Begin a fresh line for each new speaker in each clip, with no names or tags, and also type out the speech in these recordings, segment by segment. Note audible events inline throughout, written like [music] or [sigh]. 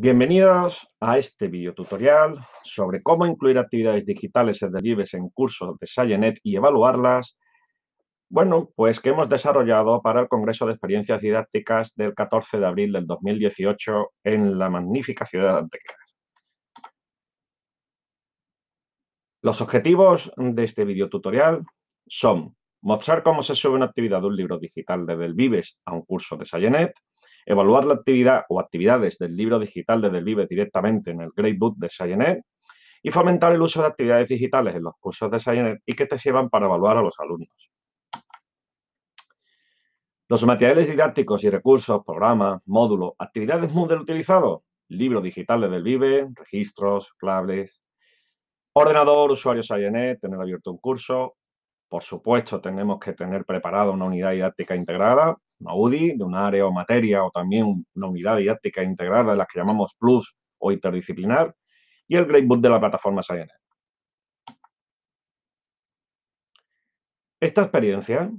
Bienvenidos a este videotutorial sobre cómo incluir actividades digitales en VIVES en cursos de SciENET y evaluarlas. Bueno, pues que hemos desarrollado para el Congreso de Experiencias Didácticas del 14 de abril del 2018 en la magnífica ciudad de Antequera. Los objetivos de este videotutorial son mostrar cómo se sube una actividad de un libro digital desde el Vives a un curso de Sayenet evaluar la actividad o actividades del libro digital de Delvive directamente en el Gradebook de Sayenet y fomentar el uso de actividades digitales en los cursos de Sayenet y que te sirvan para evaluar a los alumnos. Los materiales didácticos y recursos, programas, módulos, actividades Moodle utilizados, libro digital de el registros, claves, ordenador, usuario Sayenet, tener abierto un curso, por supuesto, tenemos que tener preparada una unidad didáctica integrada una UDI, de un área o materia, o también una unidad didáctica integrada, las que llamamos Plus o interdisciplinar, y el Gradebook de la plataforma SciENet. Esta experiencia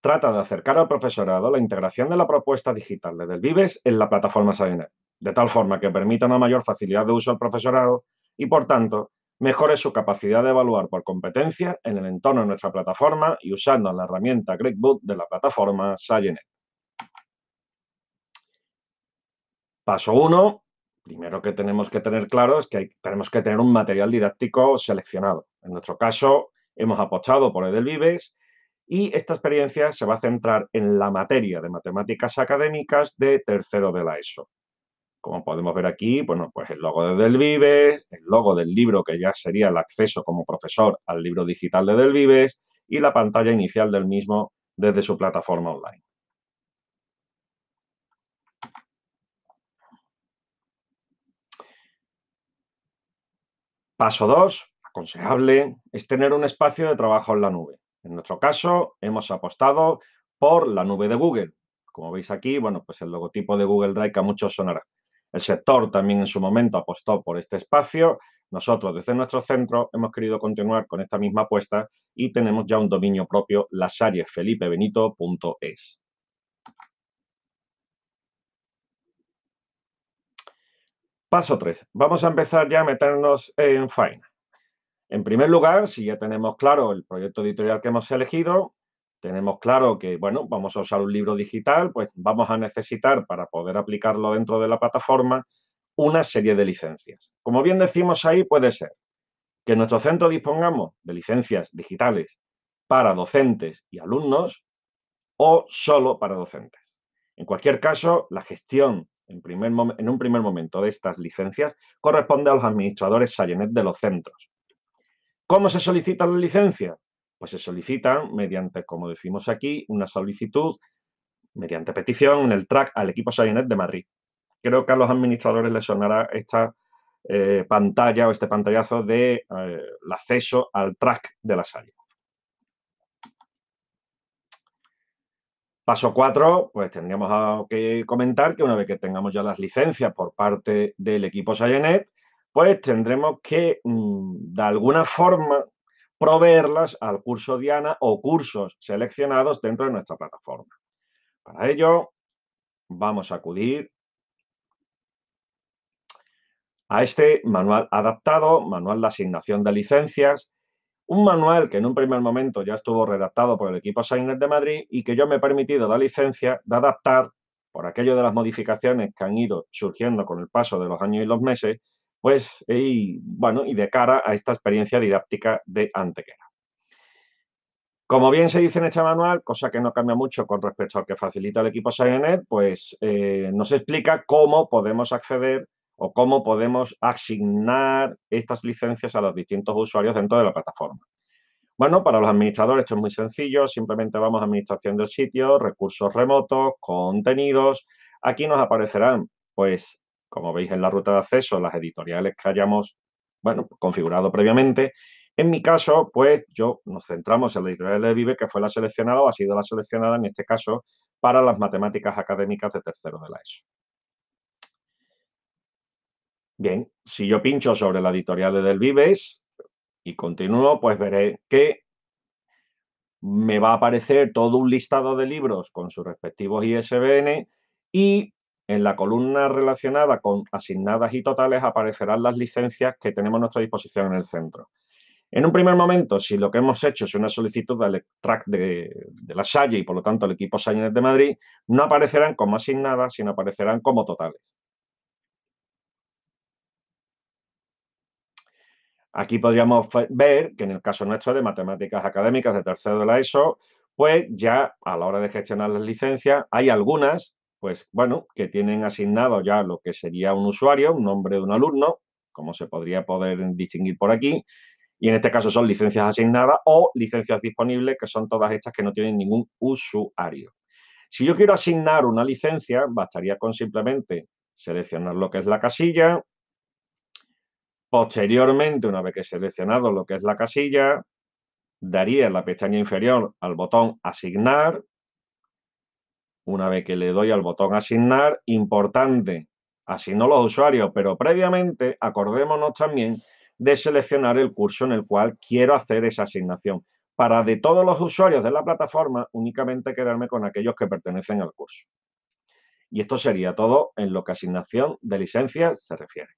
trata de acercar al profesorado la integración de la propuesta digital de el Vives en la plataforma SciENet, de tal forma que permita una mayor facilidad de uso al profesorado y, por tanto, mejore su capacidad de evaluar por competencia en el entorno de nuestra plataforma y usando la herramienta Gradebook de la plataforma SciENet. Paso uno, primero que tenemos que tener claro es que tenemos que tener un material didáctico seleccionado. En nuestro caso, hemos apostado por Edelvives y esta experiencia se va a centrar en la materia de matemáticas académicas de tercero de la ESO. Como podemos ver aquí, pues el logo de Delvives, el logo del libro que ya sería el acceso como profesor al libro digital de Delvives y la pantalla inicial del mismo desde su plataforma online. Paso 2, aconsejable, es tener un espacio de trabajo en la nube. En nuestro caso, hemos apostado por la nube de Google. Como veis aquí, bueno, pues el logotipo de Google Drive a muchos sonará. El sector también en su momento apostó por este espacio. Nosotros desde nuestro centro hemos querido continuar con esta misma apuesta y tenemos ya un dominio propio, lasariasfelipebenito.es Paso 3. Vamos a empezar ya a meternos en FAINA. En primer lugar, si ya tenemos claro el proyecto editorial que hemos elegido, tenemos claro que, bueno, vamos a usar un libro digital, pues vamos a necesitar para poder aplicarlo dentro de la plataforma una serie de licencias. Como bien decimos ahí, puede ser que en nuestro centro dispongamos de licencias digitales para docentes y alumnos o solo para docentes. En cualquier caso, la gestión en, un primer momento de estas licencias corresponde a los administradores Sayonet de los centros. ¿Cómo se solicitan la licencia? Pues se solicitan mediante, como decimos aquí, una solicitud mediante petición en el track al equipo sayonet de Madrid. Creo que a los administradores les sonará esta eh, pantalla o este pantallazo de eh, acceso al track de la Salle. Paso 4, pues tendríamos que comentar que una vez que tengamos ya las licencias por parte del equipo Sayenet, pues tendremos que mm, de alguna forma proveerlas al curso Diana o cursos seleccionados dentro de nuestra plataforma. Para ello, vamos a acudir a este manual adaptado, manual de asignación de licencias, un manual que en un primer momento ya estuvo redactado por el equipo Sainet de Madrid y que yo me he permitido la licencia de adaptar por aquello de las modificaciones que han ido surgiendo con el paso de los años y los meses, pues y bueno, y de cara a esta experiencia didáctica de Antequera. Como bien se dice en este manual, cosa que no cambia mucho con respecto al que facilita el equipo Sainet, pues eh, nos explica cómo podemos acceder o cómo podemos asignar estas licencias a los distintos usuarios dentro de la plataforma. Bueno, para los administradores esto es muy sencillo, simplemente vamos a administración del sitio, recursos remotos, contenidos. Aquí nos aparecerán, pues, como veis en la ruta de acceso, las editoriales que hayamos, bueno, configurado previamente. En mi caso, pues, yo nos centramos en la editorial de Vive, que fue la seleccionada o ha sido la seleccionada en este caso para las matemáticas académicas de tercero de la ESO. Bien, si yo pincho sobre la editorial de Del Vives y continúo, pues veré que me va a aparecer todo un listado de libros con sus respectivos ISBN y en la columna relacionada con asignadas y totales aparecerán las licencias que tenemos a nuestra disposición en el centro. En un primer momento, si lo que hemos hecho es una solicitud del track de, la Salle y por lo tanto el equipo Sáñez de Madrid, no aparecerán como asignadas, sino aparecerán como totales. Aquí podríamos ver que en el caso nuestro de matemáticas académicas de tercero de la ESO, pues ya a la hora de gestionar las licencias hay algunas, pues bueno, que tienen asignado ya lo que sería un usuario, un nombre de un alumno, como se podría poder distinguir por aquí, y en este caso son licencias asignadas o licencias disponibles, que son todas estas que no tienen ningún usuario. Si yo quiero asignar una licencia, bastaría con simplemente seleccionar lo que es la casilla, Posteriormente, una vez que he seleccionado lo que es la casilla, daría en la pestaña inferior al botón Asignar. Una vez que le doy al botón Asignar, importante, asigno los usuarios, pero previamente acordémonos también de seleccionar el curso en el cual quiero hacer esa asignación, para de todos los usuarios de la plataforma únicamente quedarme con aquellos que pertenecen al curso. Y esto sería todo en lo que asignación de licencia se refiere.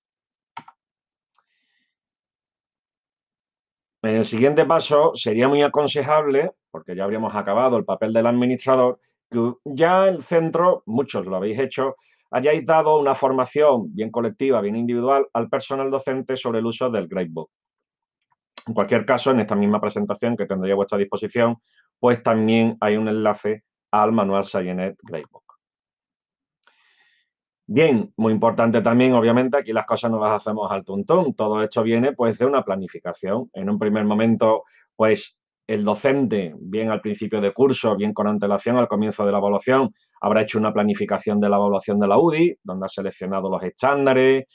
En el siguiente paso, sería muy aconsejable, porque ya habríamos acabado el papel del administrador, que ya el centro, muchos lo habéis hecho, hayáis dado una formación bien colectiva, bien individual al personal docente sobre el uso del Gradebook. En cualquier caso, en esta misma presentación que tendré a vuestra disposición, pues también hay un enlace al manual Sayenet Gradebook. Bien, muy importante también, obviamente, aquí las cosas no las hacemos al tuntún. Todo esto viene pues de una planificación. En un primer momento, pues el docente, bien al principio de curso, bien con antelación al comienzo de la evaluación, habrá hecho una planificación de la evaluación de la UDI, donde ha seleccionado los estándares,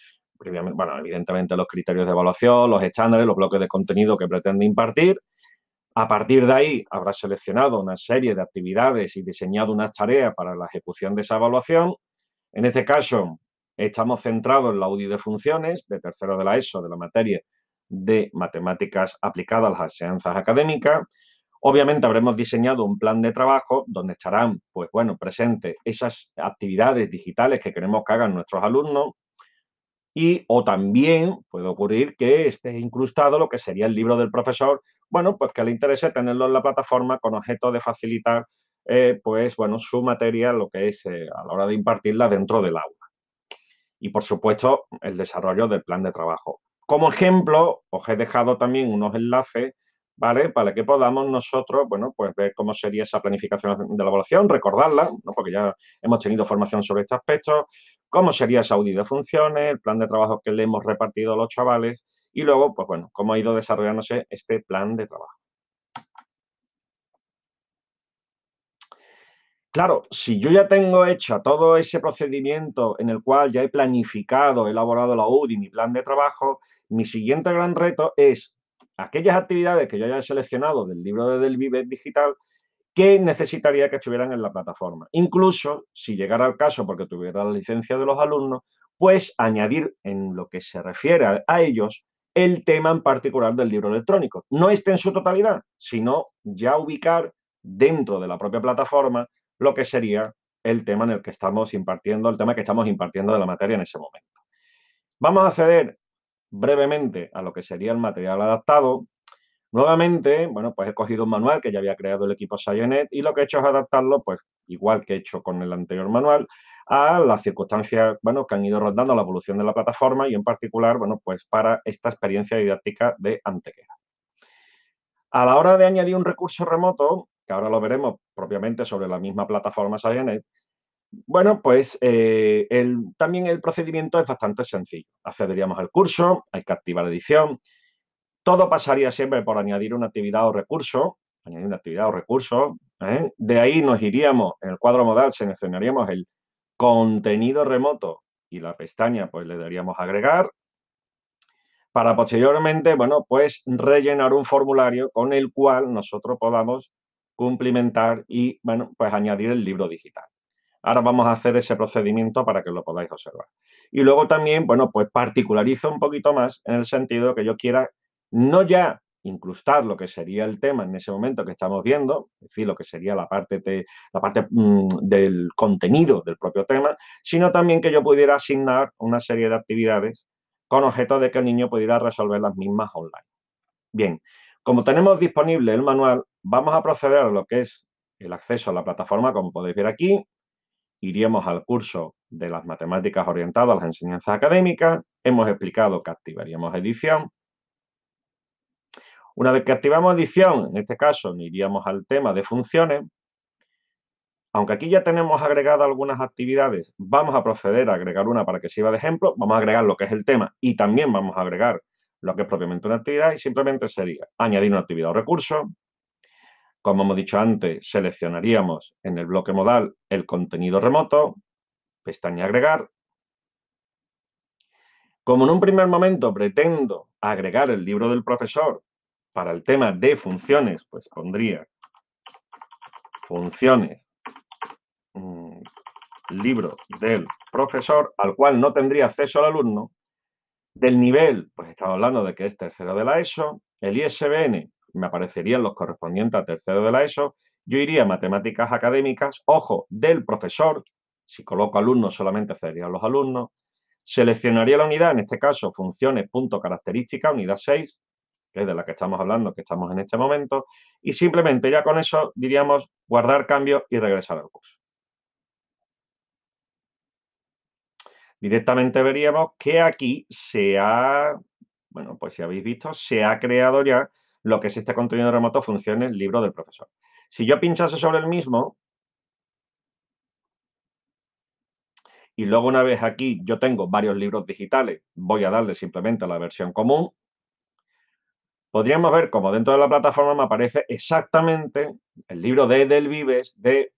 evidentemente los criterios de evaluación, los estándares, los bloques de contenido que pretende impartir. A partir de ahí, habrá seleccionado una serie de actividades y diseñado unas tareas para la ejecución de esa evaluación en este caso, estamos centrados en la audio de funciones de tercero de la ESO, de la materia de matemáticas aplicadas a las enseñanzas académicas. Obviamente habremos diseñado un plan de trabajo donde estarán, pues bueno, presentes esas actividades digitales que queremos que hagan nuestros alumnos y o también puede ocurrir que esté incrustado lo que sería el libro del profesor, bueno, pues que le interese tenerlo en la plataforma con objeto de facilitar eh, pues bueno, su materia, lo que es eh, a la hora de impartirla dentro del aula. Y por supuesto, el desarrollo del plan de trabajo. Como ejemplo, os he dejado también unos enlaces, ¿vale? Para que podamos nosotros, bueno, pues ver cómo sería esa planificación de la evaluación, recordarla, ¿no? Porque ya hemos tenido formación sobre este aspecto, cómo sería esa audit de funciones, el plan de trabajo que le hemos repartido a los chavales y luego, pues bueno, cómo ha ido desarrollándose este plan de trabajo. Claro, si yo ya tengo hecho todo ese procedimiento en el cual ya he planificado, he elaborado la UDI, mi plan de trabajo, mi siguiente gran reto es aquellas actividades que yo haya seleccionado del libro de Del Vive Digital que necesitaría que estuvieran en la plataforma. Incluso, si llegara el caso porque tuviera la licencia de los alumnos, pues añadir en lo que se refiere a, a ellos el tema en particular del libro electrónico. No esté en su totalidad, sino ya ubicar dentro de la propia plataforma lo que sería el tema en el que estamos impartiendo, el tema que estamos impartiendo de la materia en ese momento. Vamos a acceder brevemente a lo que sería el material adaptado. Nuevamente, bueno, pues he cogido un manual que ya había creado el equipo Sayonet y lo que he hecho es adaptarlo, pues igual que he hecho con el anterior manual, a las circunstancias, bueno, que han ido rodando la evolución de la plataforma y en particular, bueno, pues para esta experiencia didáctica de Antequera. A la hora de añadir un recurso remoto, que ahora lo veremos propiamente sobre la misma plataforma SciNet, bueno, pues eh, también el procedimiento es bastante sencillo. Accederíamos al curso, hay que activar edición. Todo pasaría siempre por añadir una actividad o recurso, añadir una actividad o recurso. ¿eh? De ahí nos iríamos, en el cuadro modal seleccionaríamos el contenido remoto y la pestaña, pues le daríamos agregar. Para posteriormente, bueno, pues rellenar un formulario con el cual nosotros podamos cumplimentar y, bueno, pues añadir el libro digital. Ahora vamos a hacer ese procedimiento para que lo podáis observar. Y luego también, bueno, pues particularizo un poquito más en el sentido que yo quiera no ya incrustar lo que sería el tema en ese momento que estamos viendo, es decir, lo que sería la parte, la parte mm, del contenido del propio tema, sino también que yo pudiera asignar una serie de actividades con objeto de que el niño pudiera resolver las mismas online. Bien, como tenemos disponible el manual, Vamos a proceder a lo que es el acceso a la plataforma, como podéis ver aquí. Iríamos al curso de las matemáticas orientadas a las enseñanzas académicas. Hemos explicado que activaríamos edición. Una vez que activamos edición, en este caso iríamos al tema de funciones. Aunque aquí ya tenemos agregadas algunas actividades, vamos a proceder a agregar una para que sirva de ejemplo. Vamos a agregar lo que es el tema y también vamos a agregar lo que es propiamente una actividad y simplemente sería añadir una actividad o recurso, como hemos dicho antes, seleccionaríamos en el bloque modal el contenido remoto, pestaña agregar. Como en un primer momento pretendo agregar el libro del profesor para el tema de funciones, pues pondría funciones, mm, libro del profesor, al cual no tendría acceso el alumno. Del nivel, pues estamos hablando de que es tercero de la ESO. El ISBN, me aparecerían los correspondientes a tercero de la ESO, yo iría a matemáticas académicas, ojo, del profesor, si coloco alumnos solamente serían los alumnos, seleccionaría la unidad, en este caso funciones, punto, unidad 6, que es de la que estamos hablando, que estamos en este momento, y simplemente ya con eso diríamos guardar cambios y regresar al curso. Directamente veríamos que aquí se ha, bueno, pues si habéis visto, se ha creado ya lo que es este contenido remoto funcione el libro del profesor. Si yo pinchase sobre el mismo, y luego una vez aquí yo tengo varios libros digitales, voy a darle simplemente a la versión común, podríamos ver como dentro de la plataforma me aparece exactamente el libro de Del Vives de,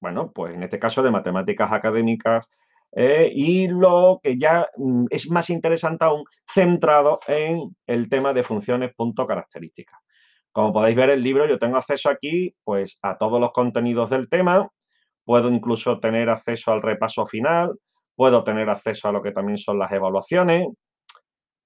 bueno, pues en este caso de matemáticas académicas, eh, y lo que ya mm, es más interesante aún, centrado en el tema de funciones punto características. Como podéis ver el libro, yo tengo acceso aquí pues, a todos los contenidos del tema, puedo incluso tener acceso al repaso final, puedo tener acceso a lo que también son las evaluaciones.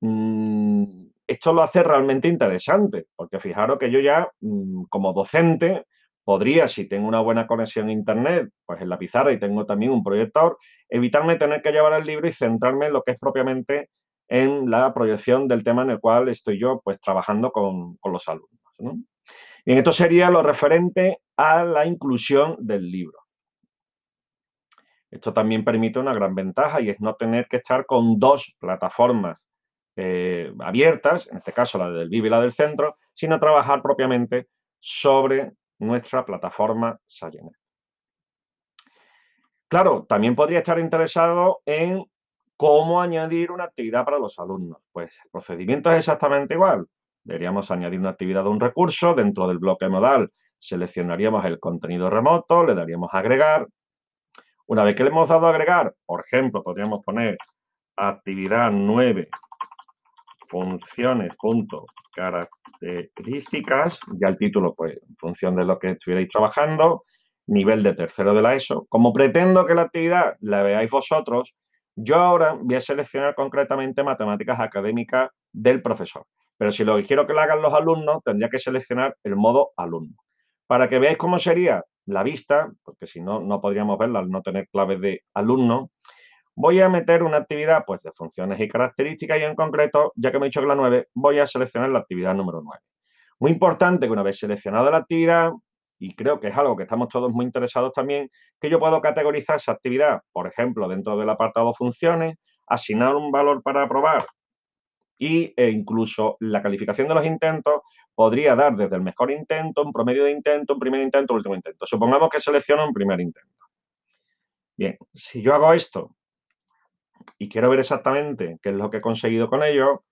Mm, esto lo hace realmente interesante, porque fijaros que yo ya, mm, como docente, podría, si tengo una buena conexión a Internet, pues en la pizarra y tengo también un proyector, evitarme tener que llevar el libro y centrarme en lo que es propiamente en la proyección del tema en el cual estoy yo pues trabajando con, los alumnos. Bien, esto sería lo referente a la inclusión del libro. Esto también permite una gran ventaja y es no tener que estar con dos plataformas eh, abiertas, en este caso la del Vive y la del Centro, sino trabajar propiamente sobre nuestra plataforma Sayenet. Claro, también podría estar interesado en cómo añadir una actividad para los alumnos. Pues el procedimiento es exactamente igual. Deberíamos añadir una actividad o un recurso dentro del bloque modal. Seleccionaríamos el contenido remoto, le daríamos agregar. Una vez que le hemos dado agregar, por ejemplo, podríamos poner actividad 9 funciones estadísticas, ya el título, pues en función de lo que estuvierais trabajando, nivel de tercero de la ESO. Como pretendo que la actividad la veáis vosotros, yo ahora voy a seleccionar concretamente matemáticas académicas del profesor. Pero si lo quiero que lo hagan los alumnos, tendría que seleccionar el modo alumno. Para que veáis cómo sería la vista, porque si no, no podríamos verla al no tener claves de alumno, Voy a meter una actividad pues, de funciones y características y en concreto, ya que me he dicho que la 9, voy a seleccionar la actividad número 9. Muy importante que una vez seleccionada la actividad, y creo que es algo que estamos todos muy interesados también, que yo puedo categorizar esa actividad, por ejemplo, dentro del apartado funciones, asignar un valor para aprobar e incluso la calificación de los intentos podría dar desde el mejor intento, un promedio de intento, un primer intento, un último intento. Supongamos que selecciono un primer intento. Bien, si yo hago esto y quiero ver exactamente qué es lo que he conseguido con ello,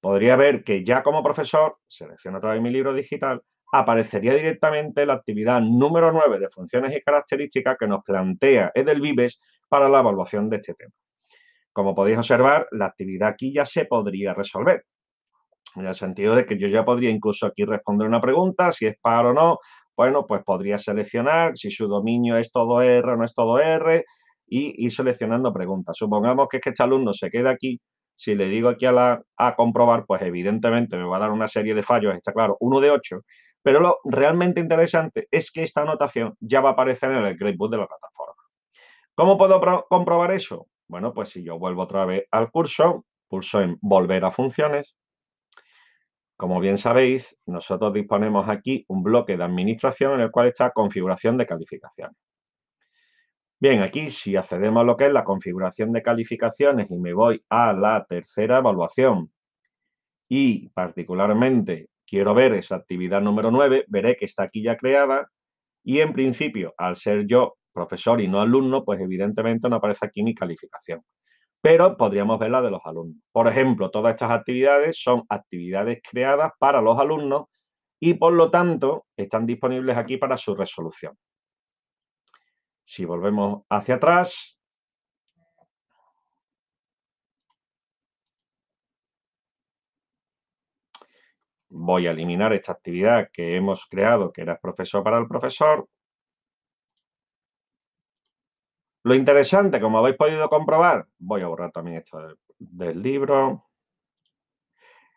podría ver que ya como profesor, selecciono otra vez mi libro digital, aparecería directamente la actividad número 9 de funciones y características que nos plantea Edelvives para la evaluación de este tema. Como podéis observar, la actividad aquí ya se podría resolver. En el sentido de que yo ya podría incluso aquí responder una pregunta, si es par o no. Bueno, pues podría seleccionar si su dominio es todo R o no es todo R, y ir seleccionando preguntas. Supongamos que este alumno se queda aquí. Si le digo aquí a, la, a comprobar, pues evidentemente me va a dar una serie de fallos, está claro, uno de ocho. Pero lo realmente interesante es que esta anotación ya va a aparecer en el gradebook de la plataforma. ¿Cómo puedo comprobar eso? Bueno, pues si yo vuelvo otra vez al curso, pulso en volver a funciones. Como bien sabéis, nosotros disponemos aquí un bloque de administración en el cual está configuración de calificaciones. Bien, aquí si accedemos a lo que es la configuración de calificaciones y me voy a la tercera evaluación y particularmente quiero ver esa actividad número 9, veré que está aquí ya creada y en principio, al ser yo profesor y no alumno, pues evidentemente no aparece aquí mi calificación. Pero podríamos ver la de los alumnos. Por ejemplo, todas estas actividades son actividades creadas para los alumnos y por lo tanto están disponibles aquí para su resolución. Si volvemos hacia atrás, voy a eliminar esta actividad que hemos creado, que era profesor para el profesor. Lo interesante, como habéis podido comprobar, voy a borrar también esto del, libro,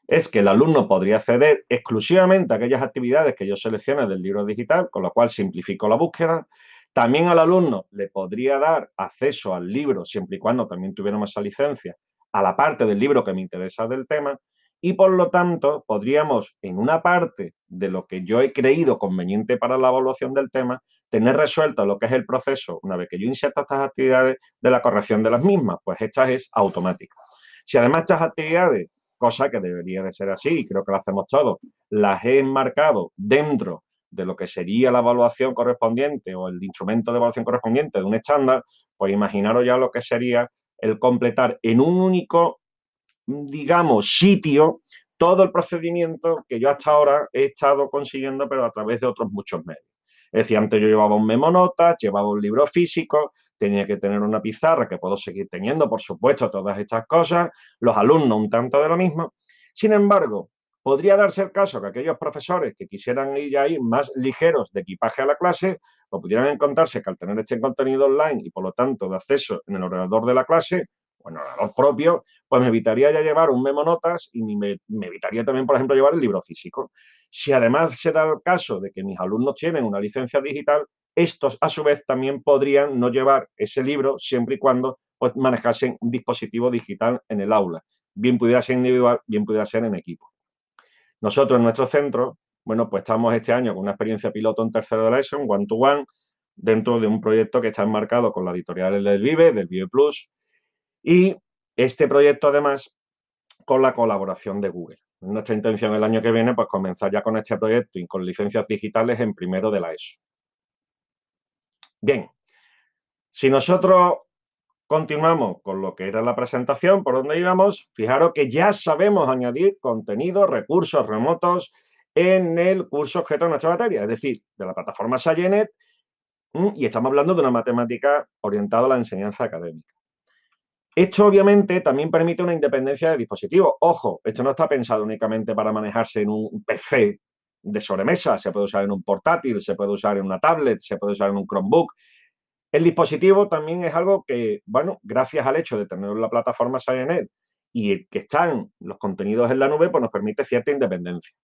es que el alumno podría acceder exclusivamente a aquellas actividades que yo seleccione del libro digital, con lo cual simplifico la búsqueda también al alumno le podría dar acceso al libro, siempre y cuando también tuviéramos esa licencia, a la parte del libro que me interesa del tema, y por lo tanto podríamos, en una parte de lo que yo he creído conveniente para la evaluación del tema, tener resuelto lo que es el proceso, una vez que yo inserto estas actividades, de la corrección de las mismas, pues esta es automática. Si además estas actividades, cosa que debería de ser así, y creo que lo hacemos todos, las he enmarcado dentro de lo que sería la evaluación correspondiente o el instrumento de evaluación correspondiente de un estándar, pues imaginaros ya lo que sería el completar en un único, digamos, sitio todo el procedimiento que yo hasta ahora he estado consiguiendo, pero a través de otros muchos medios. Es decir, antes yo llevaba un memo nota, llevaba un libro físico, tenía que tener una pizarra que puedo seguir teniendo, por supuesto, todas estas cosas, los alumnos un tanto de lo mismo. Sin embargo, Podría darse el caso que aquellos profesores que quisieran ir ahí más ligeros de equipaje a la clase, o pudieran encontrarse que al tener este contenido online y por lo tanto de acceso en el ordenador de la clase, o en el ordenador propio, pues me evitaría ya llevar un memo notas y me, evitaría también, por ejemplo, llevar el libro físico. Si además se da el caso de que mis alumnos tienen una licencia digital, estos a su vez también podrían no llevar ese libro siempre y cuando pues, manejasen un dispositivo digital en el aula. Bien pudiera ser individual, bien pudiera ser en equipo. Nosotros en nuestro centro, bueno, pues estamos este año con una experiencia piloto en tercero de la ESO, en one to one, dentro de un proyecto que está enmarcado con la editorial del Vive, del Vive Plus, y este proyecto además con la colaboración de Google. Nuestra intención el año que viene, pues comenzar ya con este proyecto y con licencias digitales en primero de la ESO. Bien, si nosotros Continuamos con lo que era la presentación, por donde íbamos. Fijaros que ya sabemos añadir contenido, recursos remotos en el curso objeto de nuestra materia, es decir, de la plataforma Sayenet, y estamos hablando de una matemática orientada a la enseñanza académica. Esto obviamente también permite una independencia de dispositivos. Ojo, esto no está pensado únicamente para manejarse en un PC de sobremesa, se puede usar en un portátil, se puede usar en una tablet, se puede usar en un Chromebook, el dispositivo también es algo que, bueno, gracias al hecho de tener la plataforma Sirenet y que están los contenidos en la nube, pues nos permite cierta independencia.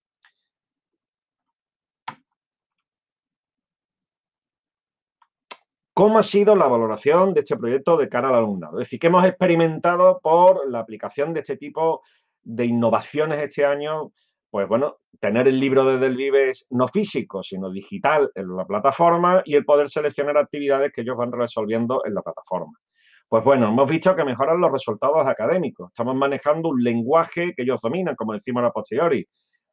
¿Cómo ha sido la valoración de este proyecto de cara al alumnado? Es decir, que hemos experimentado por la aplicación de este tipo de innovaciones este año pues bueno, tener el libro desde el Vives no físico, sino digital en la plataforma y el poder seleccionar actividades que ellos van resolviendo en la plataforma. Pues bueno, hemos visto que mejoran los resultados académicos. Estamos manejando un lenguaje que ellos dominan, como decimos a posteriori.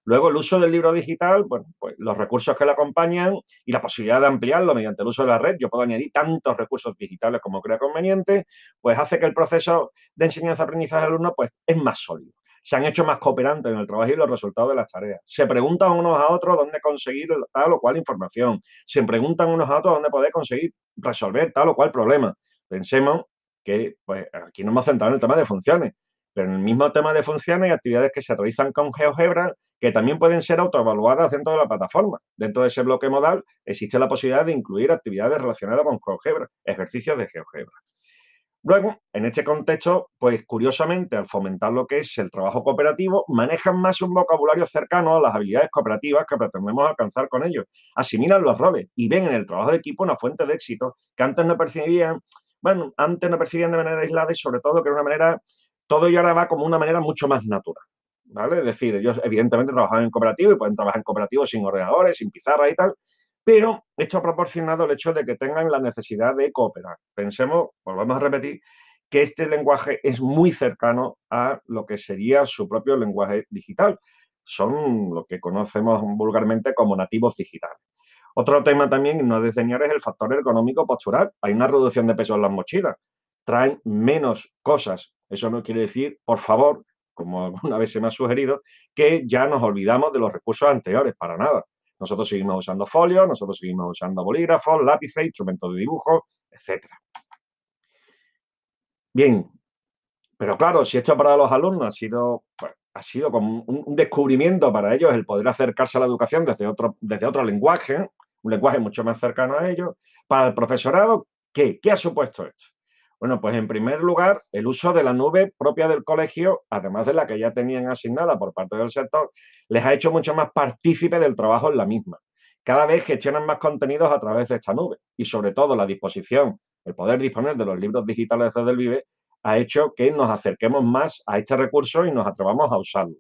Luego, el uso del libro digital, pues los recursos que le acompañan y la posibilidad de ampliarlo mediante el uso de la red, yo puedo añadir tantos recursos digitales como crea conveniente, pues hace que el proceso de enseñanza-aprendizaje del alumno pues, es más sólido se han hecho más cooperantes en el trabajo y los resultados de las tareas. Se preguntan unos a otros dónde conseguir tal o cual información. Se preguntan unos a otros dónde poder conseguir resolver tal o cual problema. Pensemos que pues, aquí nos hemos centrado en el tema de funciones, pero en el mismo tema de funciones hay actividades que se realizan con GeoGebra que también pueden ser autoevaluadas dentro de la plataforma. Dentro de ese bloque modal existe la posibilidad de incluir actividades relacionadas con GeoGebra, ejercicios de GeoGebra. Luego, en este contexto, pues curiosamente, al fomentar lo que es el trabajo cooperativo, manejan más un vocabulario cercano a las habilidades cooperativas que pretendemos alcanzar con ellos. Asimilan los roles y ven en el trabajo de equipo una fuente de éxito que antes no percibían, bueno, antes no percibían de manera aislada y sobre todo que era una manera, todo y ahora va como una manera mucho más natural. ¿Vale? Es decir, ellos evidentemente trabajaban en cooperativo y pueden trabajar en cooperativo sin ordenadores, sin pizarra y tal, pero esto ha proporcionado el hecho de que tengan la necesidad de cooperar. Pensemos, volvamos a repetir, que este lenguaje es muy cercano a lo que sería su propio lenguaje digital. Son lo que conocemos vulgarmente como nativos digitales. Otro tema también no desdeñar es el factor económico postural. Hay una reducción de peso en las mochilas. Traen menos cosas. Eso no quiere decir, por favor, como [laughs] alguna vez se me ha sugerido, que ya nos olvidamos de los recursos anteriores, para nada. Nosotros seguimos usando folios, nosotros seguimos usando bolígrafos, lápices, instrumentos de dibujo, etc. Bien, pero claro, si esto para los alumnos ha sido, ha sido como un, descubrimiento para ellos el poder acercarse a la educación desde otro, desde otro lenguaje, un lenguaje mucho más cercano a ellos, para el profesorado, ¿qué? ¿Qué ha supuesto esto? Bueno, pues en primer lugar, el uso de la nube propia del colegio, además de la que ya tenían asignada por parte del sector, les ha hecho mucho más partícipe del trabajo en la misma. Cada vez gestionan más contenidos a través de esta nube y sobre todo la disposición, el poder disponer de los libros digitales desde el Vive, ha hecho que nos acerquemos más a este recurso y nos atrevamos a usarlo.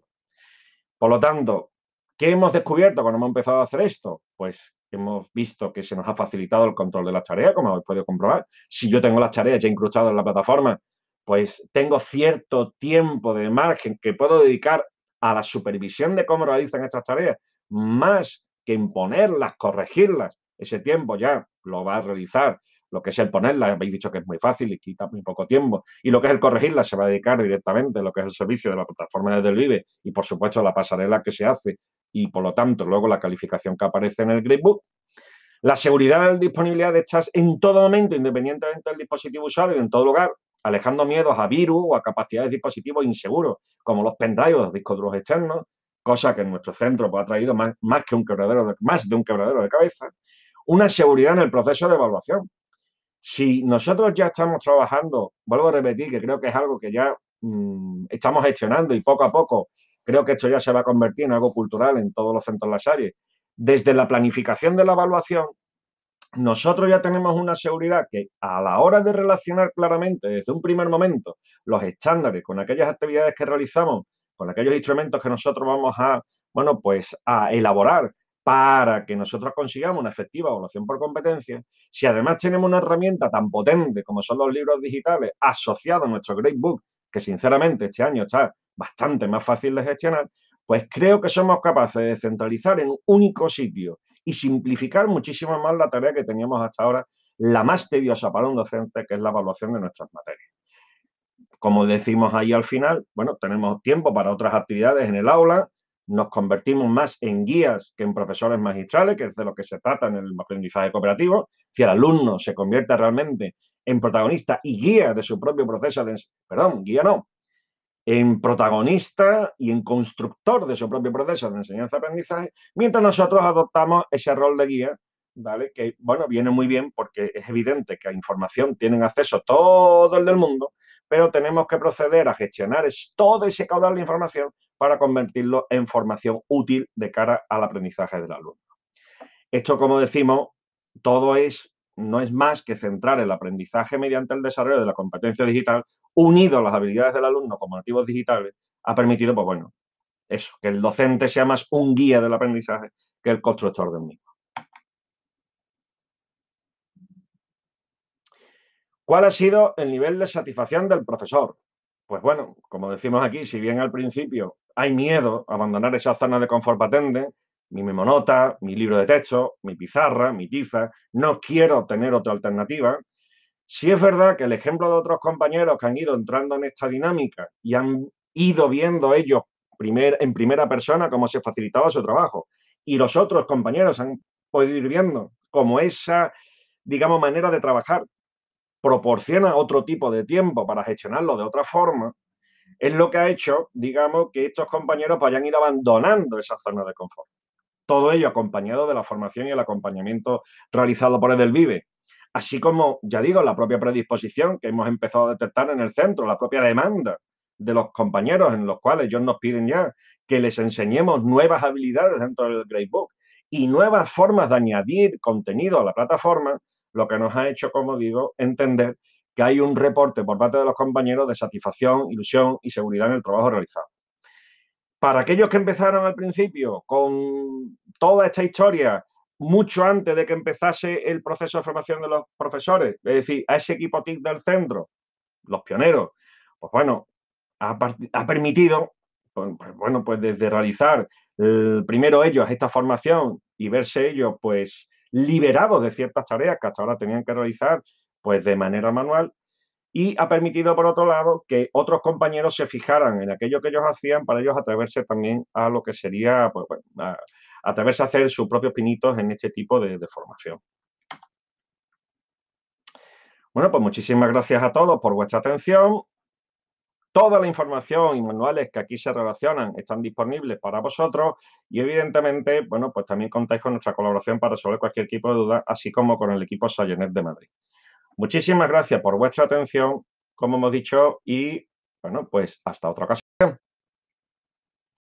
Por lo tanto, ¿qué hemos descubierto cuando hemos empezado a hacer esto? Pues hemos visto que se nos ha facilitado el control de las tareas, como habéis podido comprobar. Si yo tengo las tareas ya incrustadas en la plataforma, pues tengo cierto tiempo de margen que puedo dedicar a la supervisión de cómo realizan estas tareas, más que imponerlas, corregirlas. Ese tiempo ya lo va a realizar lo que es el ponerlas, habéis dicho que es muy fácil y quita muy poco tiempo, y lo que es el corregirlas se va a dedicar directamente a lo que es el servicio de la plataforma de vive y, por supuesto, la pasarela que se hace y por lo tanto luego la calificación que aparece en el gridbook. La seguridad la disponibilidad de estas en todo momento, independientemente del dispositivo usado y en todo lugar, alejando miedos a virus o a capacidades de dispositivos inseguros, como los o los discos duros externos, cosa que en nuestro centro pues, ha traído más, más, que un quebradero de, más de un quebradero de cabeza. Una seguridad en el proceso de evaluación. Si nosotros ya estamos trabajando, vuelvo a repetir que creo que es algo que ya mm, estamos gestionando y poco a poco Creo que esto ya se va a convertir en algo cultural en todos los centros de las áreas. Desde la planificación de la evaluación, nosotros ya tenemos una seguridad que a la hora de relacionar claramente desde un primer momento los estándares con aquellas actividades que realizamos, con aquellos instrumentos que nosotros vamos a, bueno, pues a elaborar para que nosotros consigamos una efectiva evaluación por competencia, si además tenemos una herramienta tan potente como son los libros digitales asociados a nuestro Great Book, que sinceramente este año está bastante más fácil de gestionar, pues creo que somos capaces de centralizar en un único sitio y simplificar muchísimo más la tarea que teníamos hasta ahora, la más tediosa para un docente, que es la evaluación de nuestras materias. Como decimos ahí al final, bueno, tenemos tiempo para otras actividades en el aula, nos convertimos más en guías que en profesores magistrales, que es de lo que se trata en el aprendizaje cooperativo. Si el alumno se convierte realmente en protagonista y guía de su propio proceso de, perdón, guía no, en protagonista y en constructor de su propio proceso de enseñanza-aprendizaje, mientras nosotros adoptamos ese rol de guía, ¿vale? Que, bueno, viene muy bien porque es evidente que a información tienen acceso todo el del mundo, pero tenemos que proceder a gestionar todo ese caudal de información para convertirlo en formación útil de cara al aprendizaje del alumno. Esto, como decimos, todo es no es más que centrar el aprendizaje mediante el desarrollo de la competencia digital, unido a las habilidades del alumno como nativos digitales, ha permitido, pues bueno, eso, que el docente sea más un guía del aprendizaje que el constructor del mismo. ¿Cuál ha sido el nivel de satisfacción del profesor? Pues bueno, como decimos aquí, si bien al principio hay miedo a abandonar esa zona de confort patente, mi memonota, mi libro de texto, mi pizarra, mi tiza. No quiero tener otra alternativa. Si es verdad que el ejemplo de otros compañeros que han ido entrando en esta dinámica y han ido viendo ellos en primera persona cómo se facilitaba su trabajo y los otros compañeros han podido ir viendo cómo esa, digamos, manera de trabajar proporciona otro tipo de tiempo para gestionarlo de otra forma, es lo que ha hecho, digamos, que estos compañeros pues hayan ido abandonando esa zona de confort. Todo ello acompañado de la formación y el acompañamiento realizado por Edelvive, así como, ya digo, la propia predisposición que hemos empezado a detectar en el centro, la propia demanda de los compañeros en los cuales ellos nos piden ya que les enseñemos nuevas habilidades dentro del Book y nuevas formas de añadir contenido a la plataforma, lo que nos ha hecho, como digo, entender que hay un reporte por parte de los compañeros de satisfacción, ilusión y seguridad en el trabajo realizado para aquellos que empezaron al principio con toda esta historia mucho antes de que empezase el proceso de formación de los profesores, es decir, a ese equipo TIC del centro, los pioneros, pues bueno, ha, permitido, pues, pues bueno, pues desde realizar primero ellos esta formación y verse ellos pues liberados de ciertas tareas que hasta ahora tenían que realizar pues de manera manual, y ha permitido, por otro lado, que otros compañeros se fijaran en aquello que ellos hacían para ellos atreverse también a lo que sería, pues, bueno, a, atreverse a hacer sus propios pinitos en este tipo de, de formación. Bueno, pues muchísimas gracias a todos por vuestra atención. Toda la información y manuales que aquí se relacionan están disponibles para vosotros y evidentemente, bueno, pues también contáis con nuestra colaboración para resolver cualquier tipo de duda, así como con el equipo Sayonet de Madrid. Muchísimas gracias por vuestra atención, como hemos dicho, y bueno, pues hasta otra ocasión.